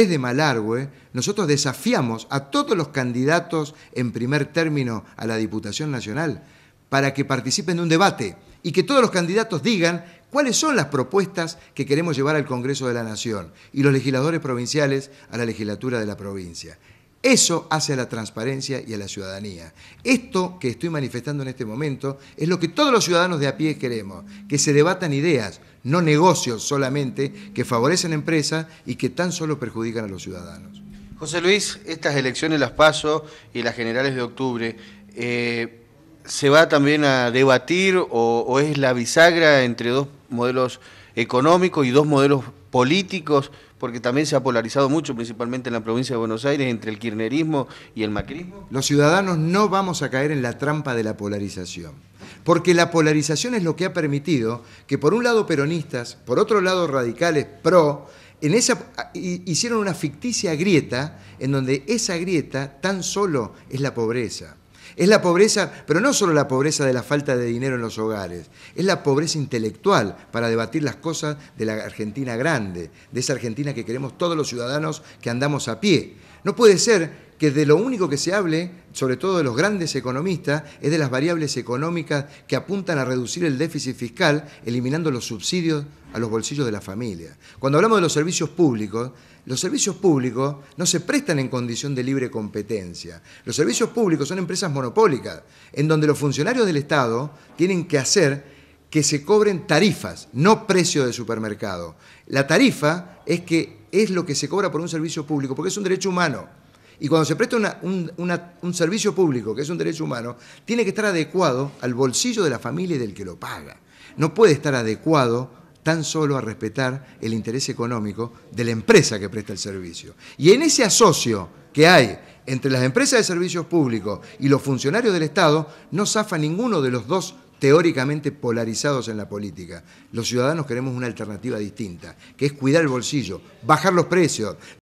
desde Malargüe, nosotros desafiamos a todos los candidatos en primer término a la Diputación Nacional para que participen de un debate y que todos los candidatos digan cuáles son las propuestas que queremos llevar al Congreso de la Nación y los legisladores provinciales a la legislatura de la provincia. Eso hace a la transparencia y a la ciudadanía. Esto que estoy manifestando en este momento es lo que todos los ciudadanos de a pie queremos, que se debatan ideas, no negocios solamente que favorecen empresas y que tan solo perjudican a los ciudadanos. José Luis, estas elecciones las paso y las generales de octubre, eh, ¿se va también a debatir o, o es la bisagra entre dos modelos económicos y dos modelos políticos? porque también se ha polarizado mucho, principalmente en la provincia de Buenos Aires, entre el kirchnerismo y el macrismo? Los ciudadanos no vamos a caer en la trampa de la polarización porque la polarización es lo que ha permitido que por un lado peronistas, por otro lado radicales, pro, hicieron una ficticia grieta en donde esa grieta tan solo es la pobreza. Es la pobreza, pero no solo la pobreza de la falta de dinero en los hogares, es la pobreza intelectual para debatir las cosas de la Argentina grande, de esa Argentina que queremos todos los ciudadanos que andamos a pie. No puede ser que de lo único que se hable, sobre todo de los grandes economistas, es de las variables económicas que apuntan a reducir el déficit fiscal, eliminando los subsidios a los bolsillos de la familia. Cuando hablamos de los servicios públicos, los servicios públicos no se prestan en condición de libre competencia. Los servicios públicos son empresas monopólicas, en donde los funcionarios del Estado tienen que hacer que se cobren tarifas, no precio de supermercado. La tarifa es que es lo que se cobra por un servicio público, porque es un derecho humano. Y cuando se presta un, un servicio público, que es un derecho humano, tiene que estar adecuado al bolsillo de la familia y del que lo paga. No puede estar adecuado tan solo a respetar el interés económico de la empresa que presta el servicio. Y en ese asocio que hay entre las empresas de servicios públicos y los funcionarios del Estado, no zafa ninguno de los dos teóricamente polarizados en la política. Los ciudadanos queremos una alternativa distinta, que es cuidar el bolsillo, bajar los precios,